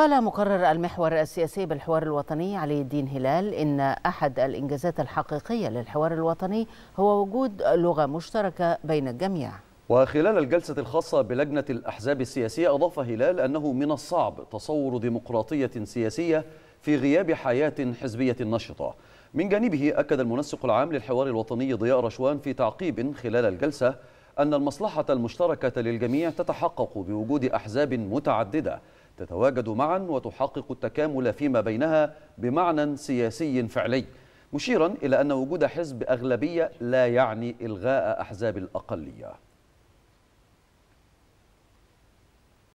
قال مقرر المحور السياسي بالحوار الوطني علي الدين هلال إن أحد الإنجازات الحقيقية للحوار الوطني هو وجود لغة مشتركة بين الجميع وخلال الجلسة الخاصة بلجنة الأحزاب السياسية أضاف هلال أنه من الصعب تصور ديمقراطية سياسية في غياب حياة حزبية نشطة من جانبه أكد المنسق العام للحوار الوطني ضياء رشوان في تعقيب خلال الجلسة أن المصلحة المشتركة للجميع تتحقق بوجود أحزاب متعددة تتواجد معا وتحقق التكامل فيما بينها بمعنى سياسي فعلي مشيرا إلى أن وجود حزب أغلبية لا يعني إلغاء أحزاب الأقلية